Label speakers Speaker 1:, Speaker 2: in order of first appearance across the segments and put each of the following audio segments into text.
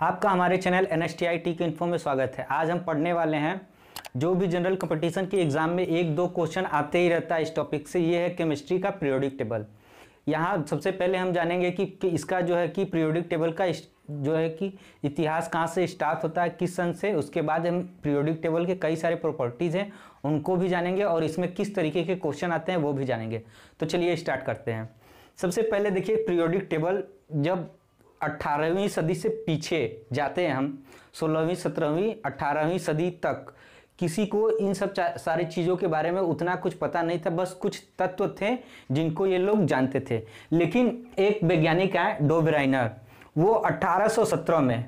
Speaker 1: आपका हमारे channel N S T के इन्फो में स्वागत है आज हम पढ़ने वाले हैं जो भी जनरल कंपटीशन के एग्जाम में एक दो क्वेश्चन आते ही रहता है इस टॉपिक से ये है केमिस्ट्री का पीरियोडिक टेबल यहाँ सबसे पहले हम जानेंगे कि, कि इसका जो है कि पीरियोडिक टेबल का जो है कि इतिहास कहाँ से स्टार्ट होता है किस सन से उसके बाद हम पीरियोडिक टेबल के कई सारे प्रॉपर्टीज़ हैं उनको भी जानेंगे और इसमें किस तरीके के क्वेश्चन आते हैं वो भी जानेंगे तो चलिए स्टार्ट करते हैं सबसे पहले देखिए पीरियोडिक टेबल जब 18वीं सदी से पीछे जाते हैं हम 16वीं 17वीं 18वीं सदी तक किसी को इन सब सारी चीज़ों के बारे में उतना कुछ पता नहीं था बस कुछ तत्व थे जिनको ये लोग जानते थे लेकिन एक वैज्ञानिक है डोबराइनर वो 1817 में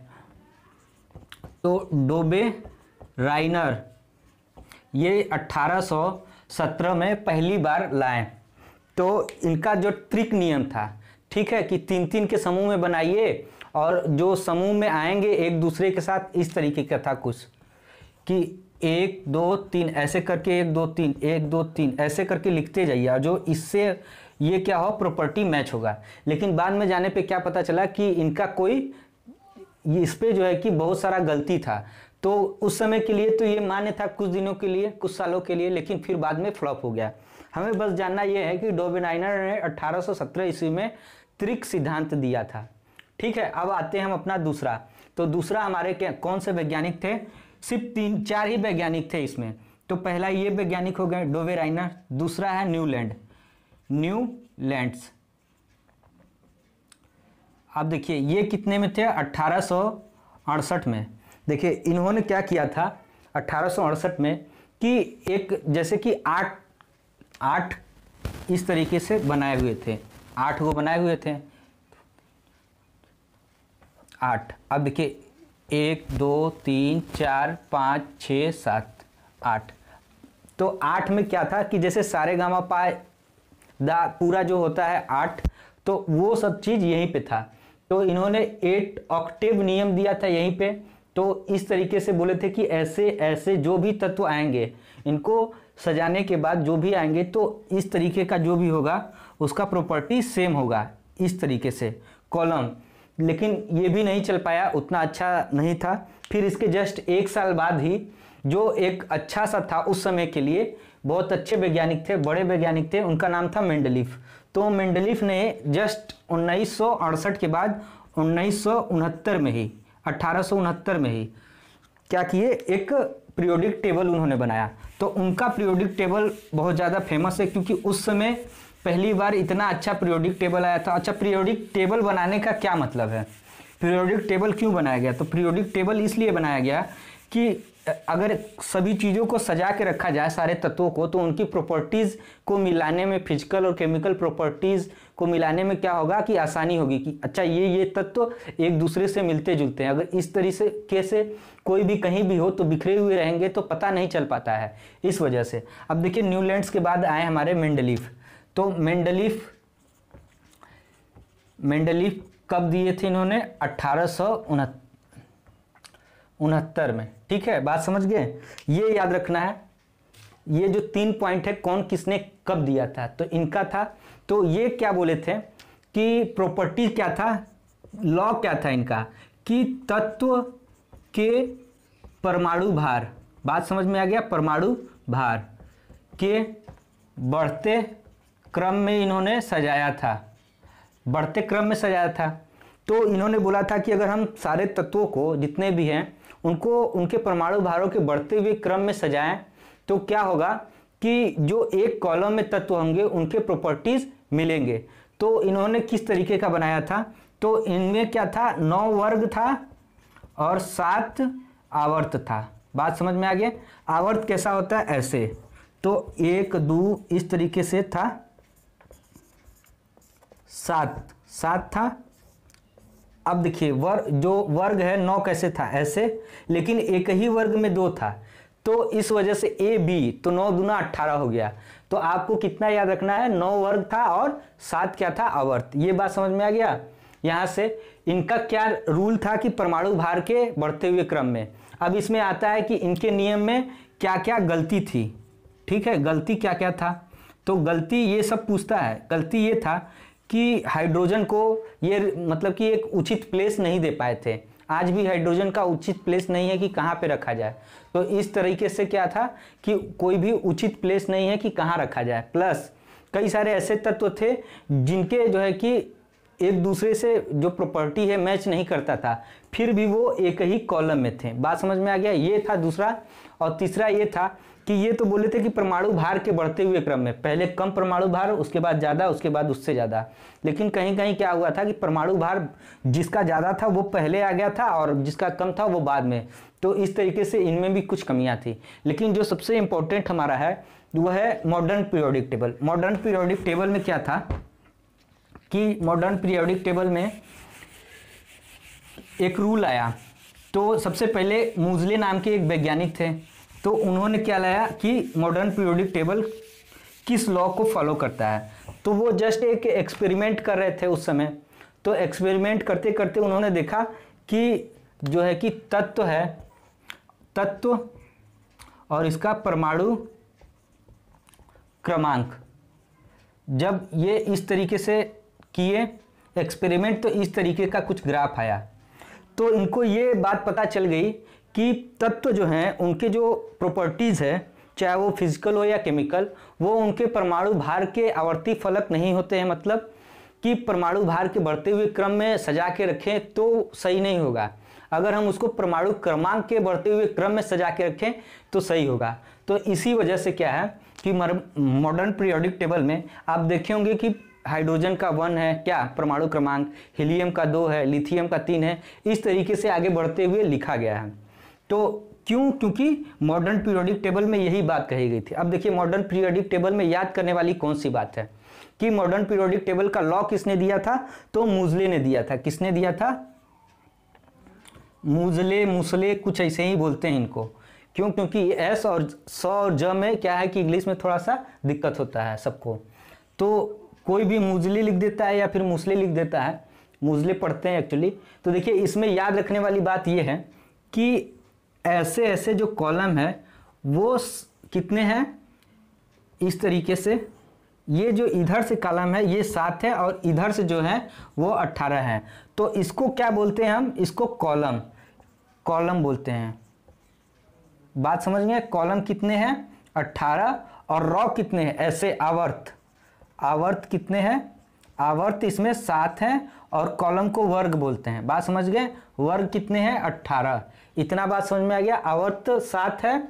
Speaker 1: तो डोबे राइनर ये 1817 में पहली बार लाए तो इनका जो ट्रिक नियम था ठीक है कि तीन तीन के समूह में बनाइए और जो समूह में आएंगे एक दूसरे के साथ इस तरीके का था कुछ कि एक दो तीन ऐसे करके एक दो तीन एक दो तीन ऐसे करके लिखते जाइए और जो इससे ये क्या हो प्रॉपर्टी मैच होगा लेकिन बाद में जाने पे क्या पता चला कि इनका कोई इस पर जो है कि बहुत सारा गलती था तो उस समय के लिए तो ये मान्य था कुछ दिनों के लिए कुछ सालों के लिए लेकिन फिर बाद में फ्लॉप हो गया हमें बस जानना यह है कि डोबिनाइनर ने 1817 ईस्वी में त्रिक सिद्धांत दिया था ठीक है अब आते हैं हम अपना दूसरा तो दूसरा हमारे कौन से वैज्ञानिक थे सिर्फ तीन चार ही वैज्ञानिक थे इसमें तो पहला ये वैज्ञानिक हो गए डोवे राइनर दूसरा है न्यूलैंड लैंड्स अब देखिए ये कितने में थे अट्ठारह में देखिए इन्होंने क्या किया था अट्ठारह में कि एक जैसे कि आठ आठ इस तरीके से बनाए हुए थे आठ को बनाए हुए थे आठ अब देखिए एक दो तीन चार पाँच छ सात आठ तो आठ में क्या था कि जैसे सारे गामा पाए दा पूरा जो होता है आठ तो वो सब चीज़ यहीं पे था तो इन्होंने एट ऑक्टेव नियम दिया था यहीं पे तो इस तरीके से बोले थे कि ऐसे ऐसे जो भी तत्व आएंगे इनको सजाने के बाद जो भी आएंगे तो इस तरीके का जो भी होगा उसका प्रॉपर्टी सेम होगा इस तरीके से कॉलम लेकिन ये भी नहीं चल पाया उतना अच्छा नहीं था फिर इसके जस्ट एक साल बाद ही जो एक अच्छा सा था उस समय के लिए बहुत अच्छे वैज्ञानिक थे बड़े वैज्ञानिक थे उनका नाम था मेंडलिफ तो मेंडलिफ ने जस्ट उन्नीस के बाद उन्नीस में ही अट्ठारह में ही क्या किए एक प्रियोडिक टेबल उन्होंने बनाया तो उनका प्रियोडिक टेबल बहुत ज़्यादा फेमस है क्योंकि उस समय पहली बार इतना अच्छा पीरियोडिक टेबल आया था अच्छा पीरियोडिक टेबल बनाने का क्या मतलब है पीरियोडिक टेबल क्यों बनाया गया तो पीरियोडिक टेबल इसलिए बनाया गया कि अगर सभी चीज़ों को सजा के रखा जाए सारे तत्वों को तो उनकी प्रॉपर्टीज़ को मिलाने में फिजिकल और केमिकल प्रॉपर्टीज़ को मिलाने में क्या होगा कि आसानी होगी कि अच्छा ये ये तत्व एक दूसरे से मिलते जुलते हैं अगर इस तरीके से कोई भी कहीं भी हो तो बिखरे हुए रहेंगे तो पता नहीं चल पाता है इस वजह से अब देखिए न्यूलैंड्स के बाद आए हमारे मेंडलीफ तो मेंडलीफ मेंडलीफ कब दिए थे इन्होंने अट्ठारह उनहत्तर में ठीक है बात समझ गए ये याद रखना है ये जो तीन पॉइंट है कौन किसने कब दिया था तो इनका था तो ये क्या बोले थे कि प्रॉपर्टी क्या था लॉ क्या था इनका कि तत्व के परमाणु भार बात समझ में आ गया परमाणु भार के बढ़ते क्रम में इन्होंने सजाया था बढ़ते क्रम में सजाया था तो इन्होंने बोला था कि अगर हम सारे तत्वों को जितने भी हैं उनको उनके परमाणु भारों के बढ़ते हुए क्रम में सजाएं तो क्या होगा कि जो एक कॉलम में तत्व होंगे उनके प्रॉपर्टीज़ मिलेंगे तो इन्होंने किस तरीके का बनाया था तो इनमें क्या था नौ वर्ग था और सात आवर्त था बात समझ में आ गया आवर्त कैसा होता है ऐसे तो एक दो इस तरीके से था सात सात था अब देखिए वर्ग जो वर्ग है नौ कैसे था ऐसे लेकिन एक ही वर्ग में दो था तो इस वजह से ए बी तो नौ दुना अट्ठारह हो गया तो आपको कितना याद रखना है नौ वर्ग था और सात क्या था अवर्त ये बात समझ में आ गया यहाँ से इनका क्या रूल था कि परमाणु भार के बढ़ते हुए क्रम में अब इसमें आता है कि इनके नियम में क्या क्या गलती थी ठीक है गलती क्या क्या था तो गलती ये सब पूछता है गलती ये था कि हाइड्रोजन को ये मतलब कि एक उचित प्लेस नहीं दे पाए थे आज भी हाइड्रोजन का उचित प्लेस नहीं है कि कहाँ पे रखा जाए तो इस तरीके से क्या था कि कोई भी उचित प्लेस नहीं है कि कहाँ रखा जाए प्लस कई सारे ऐसे तत्व थे जिनके जो है कि एक दूसरे से जो प्रॉपर्टी है मैच नहीं करता था फिर भी वो एक ही कॉलम में थे बात समझ में आ गया ये था दूसरा और तीसरा ये था कि ये तो बोले थे कि परमाणु भार के बढ़ते हुए क्रम में पहले कम परमाणु भार उसके बाद ज़्यादा उसके बाद उससे ज़्यादा लेकिन कहीं कहीं क्या हुआ था कि परमाणु भार जिसका ज़्यादा था वो पहले आ गया था और जिसका कम था वो बाद में तो इस तरीके से इनमें भी कुछ कमियां थी लेकिन जो सबसे इम्पोर्टेंट हमारा है वह है modern periodic table modern periodic table में क्या था कि मॉडर्न पीरियोडिक टेबल में एक रूल आया तो सबसे पहले मूजले नाम के एक वैज्ञानिक थे तो उन्होंने क्या लाया कि मॉडर्न पीरियोडिक टेबल किस लॉ को फॉलो करता है तो वो जस्ट एक एक्सपेरिमेंट कर रहे थे उस समय तो एक्सपेरिमेंट करते करते उन्होंने देखा कि जो है कि तत्व है तत्व और इसका परमाणु क्रमांक जब ये इस तरीके से किए एक्सपेरिमेंट तो इस तरीके का कुछ ग्राफ आया तो इनको ये बात पता चल गई कि तत्व जो हैं उनके जो प्रॉपर्टीज़ है चाहे वो फिजिकल हो या केमिकल वो उनके परमाणु भार के आवर्ती फलक नहीं होते हैं मतलब कि परमाणु भार के बढ़ते हुए क्रम में सजा के रखें तो सही नहीं होगा अगर हम उसको परमाणु क्रमांक के बढ़ते हुए क्रम में सजा के रखें तो सही होगा तो इसी वजह से क्या है कि मॉडर्न पीरियोडिक टेबल में आप देखे होंगे कि हाइड्रोजन का वन है क्या परमाणु क्रमांक हीलियम का दो है लिथियम का तीन है इस तरीके से आगे बढ़ते हुए लिखा गया है तो क्यों क्योंकि मॉडर्न पीरियोडिक टेबल में यही बात कही गई थी अब देखिए मॉडर्न पीरियोडिक टेबल में याद करने वाली कौन सी बात है कि मॉडर्न पीरियोडिक टेबल का लॉ किसने दिया था तो मुजले ने दिया था किसने दिया था मुजले मुसले कुछ ऐसे ही बोलते हैं इनको क्यों क्योंकि एस और स और ज में क्या है कि इंग्लिश में थोड़ा सा दिक्कत होता है सबको तो कोई भी मुजले लिख देता है या फिर मुसले लिख देता है मुजले पढ़ते हैं एक्चुअली तो देखिए इसमें याद रखने वाली बात यह है कि ऐसे ऐसे जो कॉलम है वो कितने हैं इस तरीके से ये जो इधर से कॉलम है ये सात है और इधर से जो है वो अट्ठारह है तो इसको क्या बोलते हैं हम इसको कॉलम कॉलम बोलते हैं बात समझ में कॉलम कितने हैं अट्ठारह और रॉ कितने हैं ऐसे आवर्त आवर्त कितने हैं आवर्त इसमें सात हैं और कॉलम को वर्ग बोलते हैं बात समझ गए वर्ग कितने हैं अट्ठारह इतना बात समझ में आ गया आवर्त सात है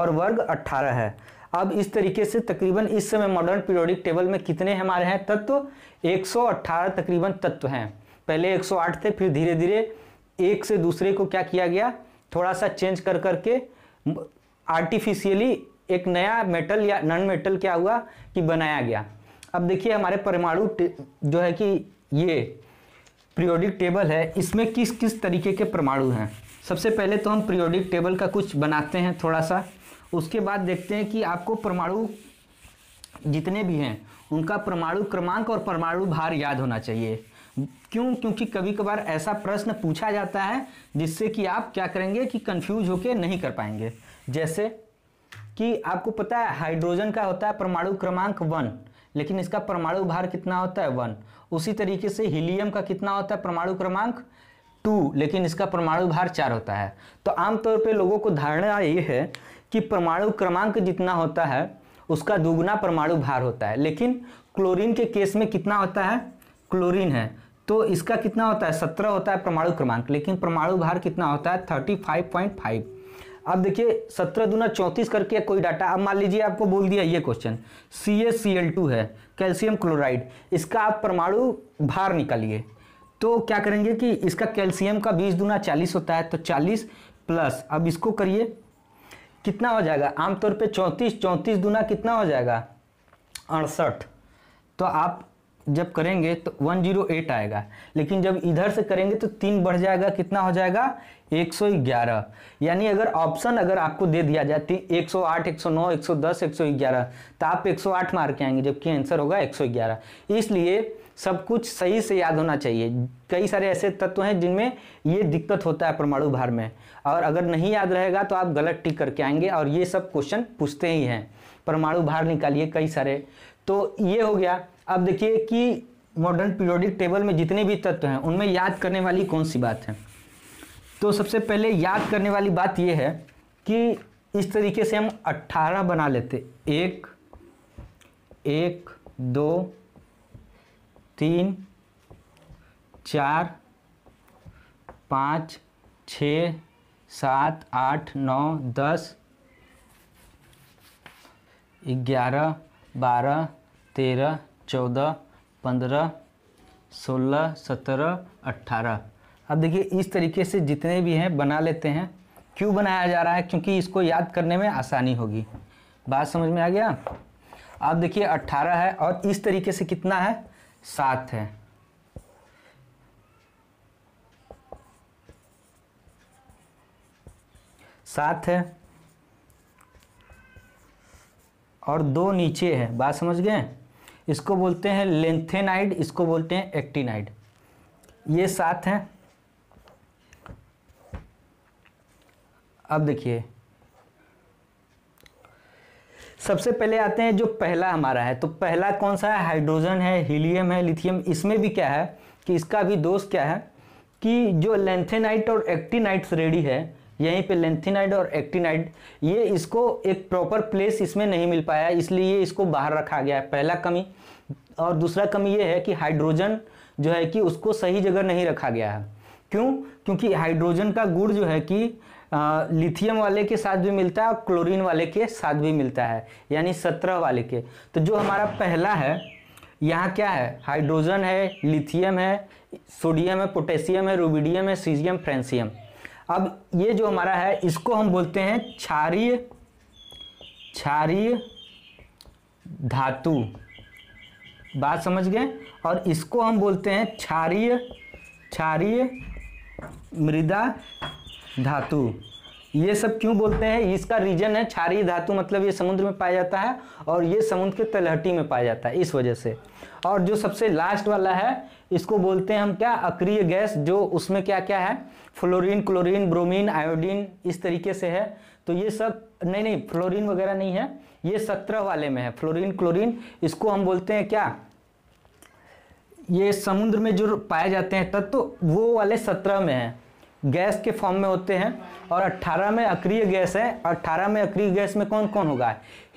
Speaker 1: और वर्ग अट्ठारह है अब इस तरीके से तकरीबन इस समय मॉडर्न पीरियोडिक टेबल में कितने हमारे हैं तत्व 118 तकरीबन तत्व हैं पहले 108 थे फिर धीरे धीरे एक से दूसरे को क्या किया गया थोड़ा सा चेंज कर करके आर्टिफिशियली एक नया मेटल या नॉन मेटल क्या हुआ कि बनाया गया अब देखिए हमारे परमाणु जो है कि ये प्रियोडिक टेबल है इसमें किस किस तरीके के परमाणु हैं सबसे पहले तो हम प्रियोडिक टेबल का कुछ बनाते हैं थोड़ा सा उसके बाद देखते हैं कि आपको परमाणु जितने भी हैं उनका परमाणु क्रमांक और परमाणु भार याद होना चाहिए क्यों क्योंकि कभी कभार ऐसा प्रश्न पूछा जाता है जिससे कि आप क्या करेंगे कि कंफ्यूज होके नहीं कर पाएंगे जैसे कि आपको पता है हाइड्रोजन का होता है परमाणु क्रमांक वन लेकिन इसका परमाणु भार कितना होता है वन उसी तरीके से हीलियम का कितना होता है परमाणु क्रमांक टू लेकिन इसका परमाणु भार चार होता है तो आमतौर पर लोगों को धारणा ये है कि परमाणु क्रमांक जितना होता है उसका दुगुना परमाणु भार होता है लेकिन क्लोरीन के केस में कितना होता है क्लोरीन है तो इसका कितना होता है सत्रह होता है परमाणु क्रमांक लेकिन परमाणु भार कितना होता है थर्टी फाइव पॉइंट फाइव अब देखिए सत्रह दूना चौंतीस करके कोई डाटा अब मान लीजिए आपको बोल दिया ये question C S C L two है कैल्शियम क्लोराइड इसका आप परमाणु भार निकालिए तो क्या करेंगे कि इसका कैल्शियम का बीस दूना चालीस होता है तो चालीस प्लस अब इसको करिए कितना हो जाएगा आमतौर पे चौंतीस चौंतीस दूना कितना हो जाएगा अड़सठ तो आप जब करेंगे तो 108 आएगा लेकिन जब इधर से करेंगे तो तीन बढ़ जाएगा कितना हो जाएगा 111 यानी अगर ऑप्शन अगर आपको दे दिया जाए 108, 109, 110, 111 तो आप 108 मार के आएंगे जबकि आंसर होगा 111 इसलिए सब कुछ सही से याद होना चाहिए कई सारे ऐसे तत्व हैं जिनमें ये दिक्कत होता है परमाणु भार में और अगर नहीं याद रहेगा तो आप गलत टिक करके आएंगे और ये सब क्वेश्चन पूछते ही हैं परमाणु भार निकालिए कई सारे तो ये हो गया अब देखिए कि मॉडर्न पीरियोडिक टेबल में जितने भी तत्व हैं उनमें याद करने वाली कौन सी बात है तो सबसे पहले याद करने वाली बात यह है कि इस तरीके से हम 18 बना लेते एक एक दो तीन चार पाँच छ सात आठ नौ दस ग्यारह बारह तेरह चौदह पंद्रह सोलह सत्रह अट्ठारह अब देखिए इस तरीके से जितने भी हैं बना लेते हैं क्यों बनाया जा रहा है क्योंकि इसको याद करने में आसानी होगी बात समझ में आ गया आप देखिए अट्ठारह है और इस तरीके से कितना है सात है सात है और दो नीचे है बात समझ गए इसको बोलते हैं लेंथेनाइड इसको बोलते हैं एक्टिनाइड ये साथ हैं अब देखिए सबसे पहले आते हैं जो पहला हमारा है तो पहला कौन सा है हाइड्रोजन है हीलियम है लिथियम इसमें भी क्या है कि इसका भी दोष क्या है कि जो लेंथेनाइट और एक्टिनाइट रेडी है यहीं पे लेंथिनाइड और एक्टिनाइड ये इसको एक प्रॉपर प्लेस इसमें नहीं मिल पाया इसलिए इसको बाहर रखा गया है पहला कमी और दूसरा कमी ये है कि हाइड्रोजन जो है कि उसको सही जगह नहीं रखा गया है क्यों क्योंकि हाइड्रोजन का गुड़ जो है कि लिथियम वाले के साथ भी मिलता है और क्लोरीन वाले के साथ भी मिलता है यानी सत्रह वाले के तो जो हमारा पहला है यहाँ क्या है हाइड्रोजन है लिथियम है सोडियम है पोटेशियम है रूबिडियम है सीजियम फ्रेंसियम अब ये जो हमारा है इसको हम बोलते हैं क्षारीय क्षारीय धातु बात समझ गए और इसको हम बोलते हैं क्षारीय क्षारीय मृदा धातु ये सब क्यों बोलते हैं इसका रीजन है क्षारीय धातु मतलब ये समुद्र में पाया जाता है और ये समुद्र के तलहटी में पाया जाता है इस वजह से और जो सबसे लास्ट वाला है इसको बोलते हैं हम क्या अक्रिय गैस जो उसमें क्या क्या है फ्लोरीन क्लोरीन ब्रोमीन आयोडीन इस तरीके से है तो ये सब नहीं नहीं फ्लोरीन वगैरह नहीं है ये सत्रह वाले में है फ्लोरीन क्लोरीन इसको हम बोलते हैं क्या ये समुद्र में जो पाए जाते हैं तत्व तो वो वाले सत्रह में है गैस के फॉर्म में होते हैं और 18 में अक्रिय गैस है 18 में अक्रिय गैस में कौन कौन होगा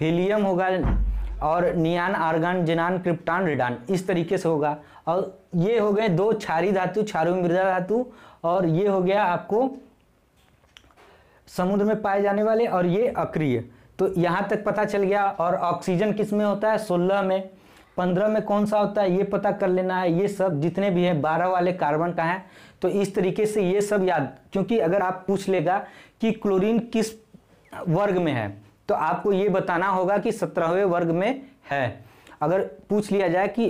Speaker 1: हीलियम होगा और नियान आर्गन जिनान क्रिप्टान रिडान इस तरीके से होगा और ये हो गए दो क्षारी धातु छारू मृदा धातु और ये हो गया आपको समुद्र में पाए जाने वाले और ये अक्रिय तो यहाँ तक पता चल गया और ऑक्सीजन किस में होता है सोलह में पंद्रह में कौन सा होता है ये पता कर लेना है ये सब जितने भी हैं बारह वाले कार्बन का है तो इस तरीके से ये सब याद क्योंकि अगर आप पूछ लेगा कि क्लोरीन किस वर्ग में है तो आपको ये बताना होगा कि सत्रहवें वर्ग में है अगर पूछ लिया जाए कि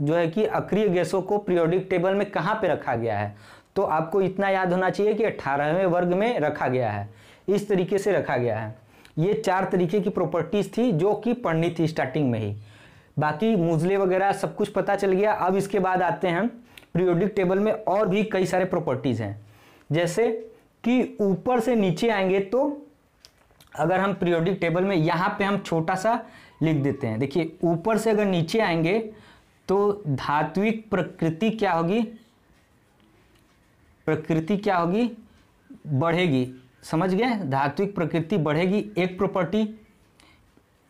Speaker 1: जो है कि अक्रिय गैसों को प्रियोडिक टेबल में कहाँ पे रखा गया है तो आपको इतना याद होना चाहिए कि अट्ठारहवें वर्ग में रखा गया है इस तरीके से रखा गया है ये चार तरीके की प्रॉपर्टीज थी जो कि पढ़नी थी स्टार्टिंग में ही बाकी मुजले वगैरह सब कुछ पता चल गया अब इसके बाद आते हैं पीरियोडिक टेबल में और भी कई सारे प्रॉपर्टीज हैं जैसे कि ऊपर से नीचे आएंगे तो अगर हम पीरियोडिक टेबल में यहाँ पे हम छोटा सा लिख देते हैं देखिए ऊपर से अगर नीचे आएंगे तो धात्विक प्रकृति क्या होगी प्रकृति क्या होगी बढ़ेगी समझ गए धात्विक प्रकृति बढ़ेगी एक प्रॉपर्टी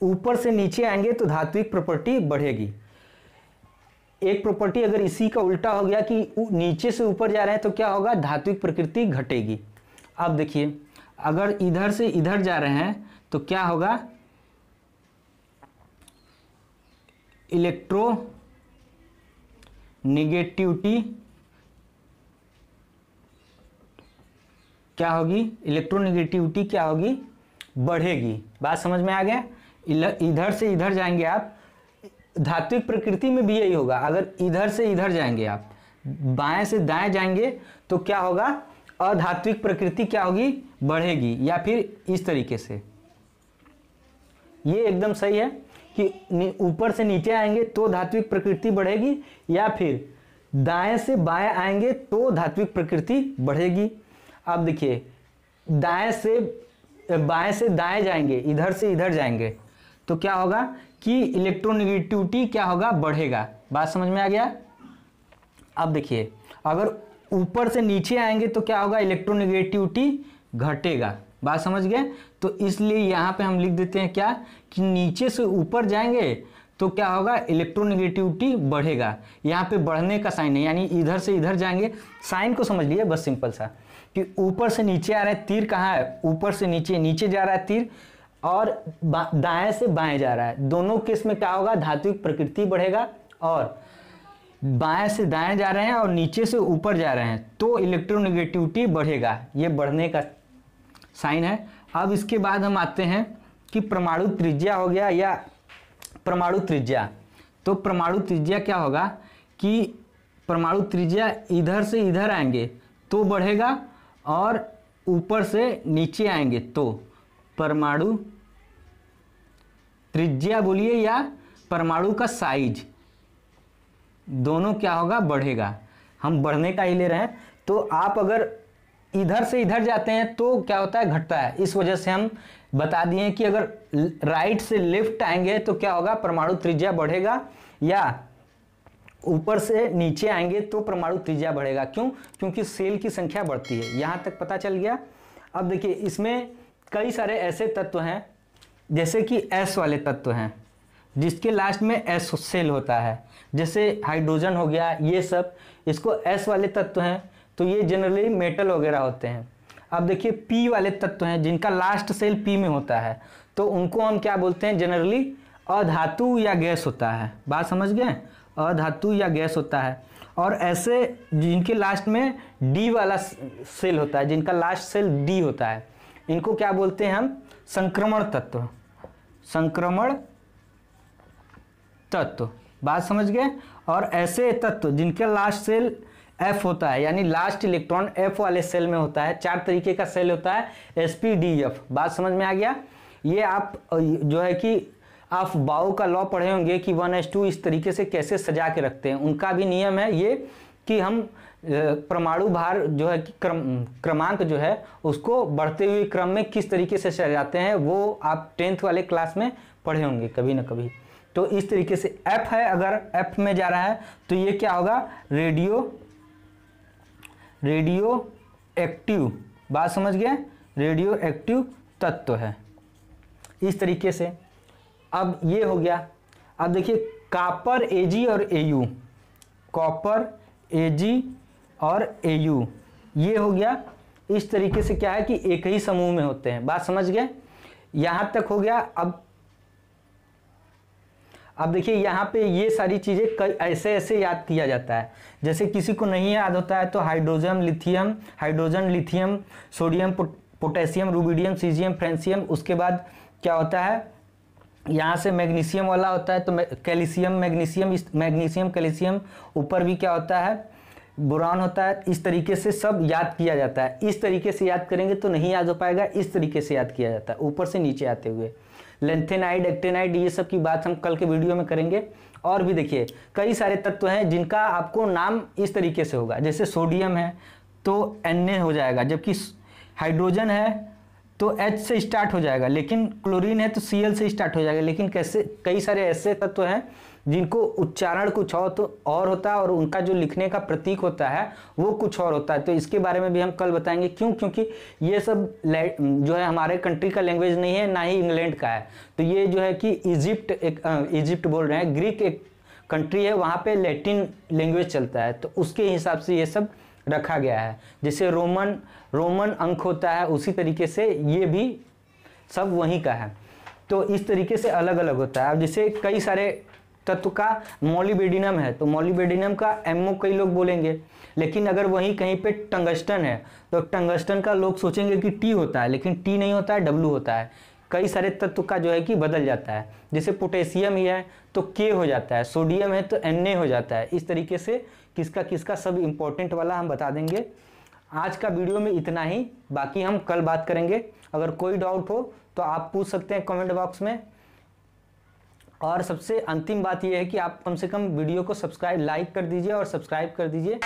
Speaker 1: ऊपर से नीचे आएंगे तो धात्विक प्रॉपर्टी बढ़ेगी एक प्रॉपर्टी अगर इसी का उल्टा हो गया कि नीचे से ऊपर जा रहे हैं तो क्या होगा धात्विक प्रकृति घटेगी अब देखिए अगर इधर से इधर जा रहे हैं तो क्या होगा इलेक्ट्रो निगेटिविटी क्या होगी इलेक्ट्रोनिगेटिविटी क्या होगी बढ़ेगी बात समझ में आ गया इधर से इधर जाएंगे आप धात्विक प्रकृति में भी यही होगा अगर इधर से इधर जाएंगे आप बाएं से दाएं जाएंगे तो क्या होगा अधात्विक प्रकृति क्या होगी बढ़ेगी या फिर इस तरीके से ये एकदम सही है कि ऊपर से नीचे आएंगे तो धात्विक प्रकृति बढ़ेगी या फिर दाएं से बाएं आएंगे तो धात्विक प्रकृति बढ़ेगी अब देखिए दाएं से बाएं से दाएं जाएंगे इधर से इधर जाएंगे तो क्या होगा कि इलेक्ट्रोनिगेटिविटी क्या होगा बढ़ेगा बात समझ में आ गया अब देखिए अगर ऊपर से नीचे आएंगे तो क्या होगा इलेक्ट्रोनिगेटिविटी घटेगा बात समझ गए तो इसलिए यहाँ पे हम लिख देते हैं क्या कि नीचे से ऊपर जाएंगे तो क्या होगा इलेक्ट्रोनिगेटिविटी बढ़ेगा यहाँ पे बढ़ने का साइन है यानी इधर से इधर जाएंगे साइन को समझ लीजिए बस सिंपल सा कि ऊपर से नीचे आ रहा है तीर कहाँ है ऊपर से नीचे नीचे जा रहा है तीर और दाएं से बाएं जा रहा है दोनों केस में क्या होगा धात्विक प्रकृति बढ़ेगा और बाएं से दाएं जा रहे हैं और नीचे से ऊपर जा रहे हैं तो इलेक्ट्रोनेगेटिविटी बढ़ेगा ये बढ़ने का साइन है अब इसके बाद हम आते हैं कि परमाणु त्रिज्या हो गया या परमाणु त्रिज्या तो परमाणु त्रिज्या क्या होगा कि परमाणु त्रिज्या इधर से इधर आएंगे तो बढ़ेगा और ऊपर से नीचे आएंगे तो परमाणु त्रिज्या बोलिए या परमाणु का साइज दोनों क्या होगा बढ़ेगा हम बढ़ने का ही ले रहे हैं तो आप अगर इधर से इधर जाते हैं तो क्या होता है घटता है इस वजह से हम बता दिए कि अगर राइट से लेफ्ट आएंगे तो क्या होगा परमाणु त्रिज्या बढ़ेगा या ऊपर से नीचे आएंगे तो परमाणु त्रिज्या बढ़ेगा क्यों क्योंकि सेल की संख्या बढ़ती है यहां तक पता चल गया अब देखिए इसमें कई सारे ऐसे तत्व हैं जैसे कि एस वाले तत्व हैं जिसके लास्ट में एस सेल होता है जैसे हाइड्रोजन हो गया ये सब इसको एस वाले तत्व हैं तो ये जनरली मेटल वगैरह होते हैं अब देखिए पी वाले तत्व हैं जिनका लास्ट सेल पी में होता है तो उनको हम क्या बोलते हैं जनरली अधातु या गैस होता है बात समझ गए अधातु या गैस होता है और ऐसे जिनके लास्ट में डी वाला सेल होता है जिनका लास्ट सेल डी होता है इनको क्या बोलते हैं हम संक्रमण तत्व संक्रमण तत्व बात समझ गए और ऐसे तत्व जिनके लास्ट सेल एफ होता है यानी लास्ट इलेक्ट्रॉन एफ वाले सेल में होता है चार तरीके का सेल होता है एस पी डी एफ बात समझ में आ गया ये आप जो है कि आप बाओ का लॉ पढ़े होंगे कि वन एस टू इस तरीके से कैसे सजा के रखते हैं उनका भी नियम है ये कि हम परमाणु भार जो है कि क्रम क्रमांक जो है उसको बढ़ते हुए क्रम में किस तरीके से जाते हैं वो आप टेंथ वाले क्लास में पढ़े होंगे कभी ना कभी तो इस तरीके से एफ है अगर एफ में जा रहा है तो ये क्या होगा रेडियो रेडियो एक्टिव बात समझ गए रेडियो एक्टिव तत्व है इस तरीके से अब ये हो गया अब देखिए कापर एजी और एयू कॉपर एजी और ए यू ये हो गया इस तरीके से क्या है कि एक ही समूह में होते हैं बात समझ गए यहां तक हो गया अब अब देखिए यहां पे ये सारी चीज़ें कई ऐसे ऐसे याद किया जाता है जैसे किसी को नहीं याद होता है तो hydrogen lithium hydrogen lithium sodium potassium rubidium caesium francium उसके बाद क्या होता है यहाँ से मैग्नीशियम वाला होता है तो कैल्शियम मैग्नीशियम मैग्नीशियम कैल्शियम ऊपर भी क्या होता है बुरान होता है इस तरीके से सब याद किया जाता है इस तरीके से याद करेंगे तो नहीं याद हो पाएगा इस तरीके से याद किया जाता है ऊपर से नीचे आते हुए लेंथेनाइड एक्टेनाइड ये सब की बात हम कल के वीडियो में करेंगे और भी देखिए कई सारे तत्व हैं जिनका आपको नाम इस तरीके से होगा जैसे सोडियम है तो एन हो जाएगा जबकि हाइड्रोजन है तो एच से स्टार्ट हो जाएगा लेकिन क्लोरीन है तो सी से स्टार्ट हो जाएगा लेकिन कैसे कई सारे ऐसे तत्व हैं जिनको उच्चारण कुछ और तो और होता है और उनका जो लिखने का प्रतीक होता है वो कुछ और होता है तो इसके बारे में भी हम कल बताएंगे क्यों क्योंकि ये सब जो है हमारे कंट्री का लैंग्वेज नहीं है ना ही इंग्लैंड का है तो ये जो है कि इजिप्ट एक इजिप्ट बोल रहे हैं ग्रीक एक कंट्री है वहाँ पर लैटिन लैंग्वेज चलता है तो उसके हिसाब से ये सब रखा गया है जैसे रोमन रोमन अंक होता है उसी तरीके से ये भी सब वहीं का है तो इस तरीके से अलग अलग होता है अब जैसे कई सारे तत्व का मोलिबेडिनम है तो मोलिबेडिनम का एमओ कई लोग बोलेंगे लेकिन अगर वहीं कहीं पे टंगस्टन है तो टंगस्टन का लोग सोचेंगे कि टी होता है लेकिन टी नहीं होता है डब्लू होता है कई सारे तत्व का जो है कि बदल जाता है जैसे पोटेशियम ही है तो के हो जाता है सोडियम है तो एन हो जाता है इस तरीके से किसका किसका सब इम्पोर्टेंट वाला हम बता देंगे आज का वीडियो में इतना ही बाकी हम कल बात करेंगे अगर कोई डाउट हो तो आप पूछ सकते हैं कमेंट बॉक्स में और सबसे अंतिम बात यह है कि आप कम से कम वीडियो को सब्सक्राइब लाइक कर दीजिए और सब्सक्राइब कर दीजिए